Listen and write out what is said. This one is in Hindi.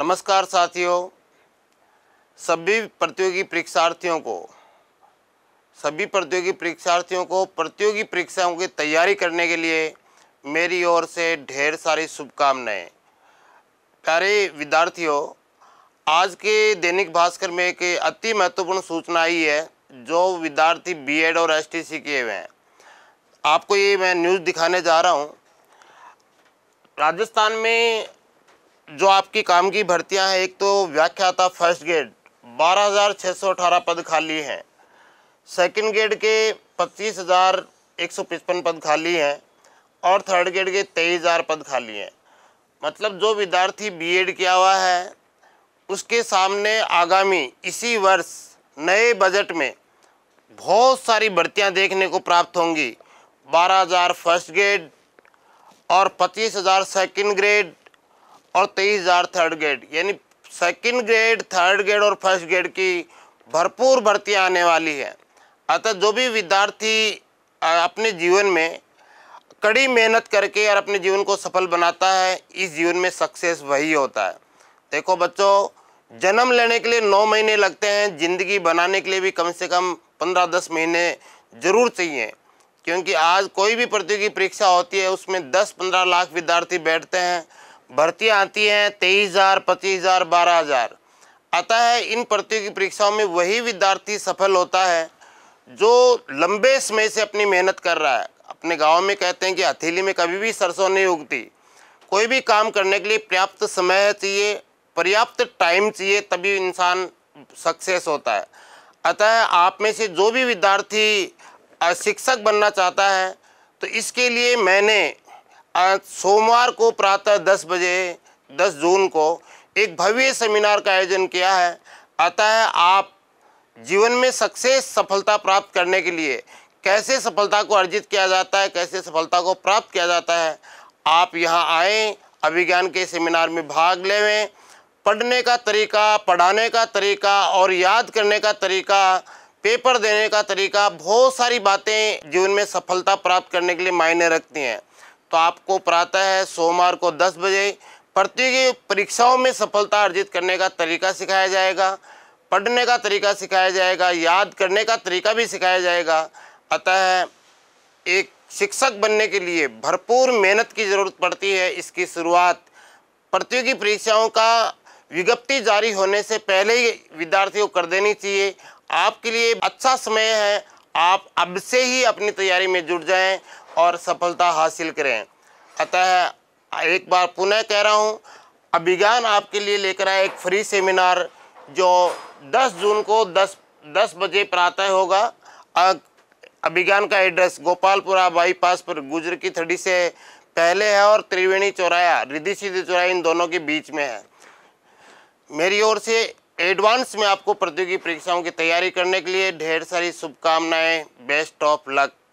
नमस्कार साथियों सभी प्रतियोगी परीक्षार्थियों को सभी प्रतियोगी परीक्षार्थियों को प्रतियोगी परीक्षाओं की तैयारी करने के लिए मेरी ओर से ढेर सारी शुभकामनाएं प्यारे विद्यार्थियों आज के दैनिक भास्कर में एक अति महत्वपूर्ण सूचना आई है जो विद्यार्थी बीएड और एसटीसी किए हुए हैं आपको ये मैं न्यूज़ दिखाने जा रहा हूँ राजस्थान में जो आपकी काम की भर्तियां हैं एक तो व्याख्याता फर्स्ट ग्रेड 12,618 पद खाली हैं सेकंड ग्रेड के 25,155 पद खाली हैं और थर्ड ग्रेड के 23,000 पद खाली हैं मतलब जो विद्यार्थी बीएड किया हुआ है उसके सामने आगामी इसी वर्ष नए बजट में बहुत सारी भर्तियां देखने को प्राप्त होंगी 12,000 फर्स्ट ग्रेड और 25,000 सेकंड ग्रेड और तेईस हज़ार थर्ड ग्रेड यानी सेकंड ग्रेड थर्ड ग्रेड और फर्स्ट ग्रेड की भरपूर भर्तियाँ आने वाली है अतः जो भी विद्यार्थी अपने जीवन में कड़ी मेहनत करके और अपने जीवन को सफल बनाता है इस जीवन में सक्सेस वही होता है देखो बच्चों जन्म लेने के लिए नौ महीने लगते हैं ज़िंदगी बनाने के लिए भी कम से कम पंद्रह दस महीने ज़रूर चाहिए क्योंकि आज कोई भी प्रतियोगी परीक्षा होती है उसमें दस पंद्रह लाख विद्यार्थी बैठते हैं भर्तियाँ आती हैं तेईस हज़ार पच्चीस हज़ार बारह हज़ार अतः इन प्रतियोगी परीक्षाओं में वही विद्यार्थी सफल होता है जो लंबे समय से अपनी मेहनत कर रहा है अपने गांव में कहते हैं कि हथेली में कभी भी सरसों नहीं उगती कोई भी काम करने के लिए पर्याप्त समय चाहिए पर्याप्त टाइम चाहिए तभी इंसान सक्सेस होता है अतः आप में से जो भी विद्यार्थी शिक्षक बनना चाहता है तो इसके लिए मैंने सोमवार को प्रातः दस बजे दस जून को एक भव्य सेमिनार का आयोजन किया है अतः आप जीवन में सक्सेस सफलता प्राप्त करने के लिए कैसे सफलता को अर्जित किया जाता है कैसे सफलता को प्राप्त किया जाता है आप यहाँ आए अभिज्ञान के सेमिनार में भाग लेवें पढ़ने का तरीका पढ़ाने का तरीका और याद करने का तरीका पेपर देने का तरीका बहुत सारी बातें जीवन में सफलता प्राप्त करने के लिए मायने रखती हैं तो आपको प्रातः है सोमवार को दस बजे प्रतियोगी परीक्षाओं में सफलता अर्जित करने का तरीका सिखाया जाएगा पढ़ने का तरीका सिखाया जाएगा याद करने का तरीका भी सिखाया जाएगा अतः एक शिक्षक बनने के लिए भरपूर मेहनत की ज़रूरत पड़ती है इसकी शुरुआत प्रतियोगी परीक्षाओं का विज्ञप्ति जारी होने से पहले ही विद्यार्थियों को कर देनी चाहिए आपके लिए अच्छा समय है आप अब से ही अपनी तैयारी में जुट जाएं और सफलता हासिल करें अतः एक बार पुनः कह रहा हूँ अभिज्ञान आपके लिए लेकर आए एक फ्री सेमिनार जो 10 जून को 10 10 बजे प्रातः होगा अभिज्ञान का एड्रेस गोपालपुरा बाईपास पर गुजर की थड़ी से पहले है और त्रिवेणी चौराया रिधि सिद्धि चौराया इन दोनों के बीच में है मेरी ओर से एडवांस में आपको प्रतियोगी परीक्षाओं की तैयारी करने के लिए ढेर सारी शुभकामनाएँ बेस्ट ऑफ लक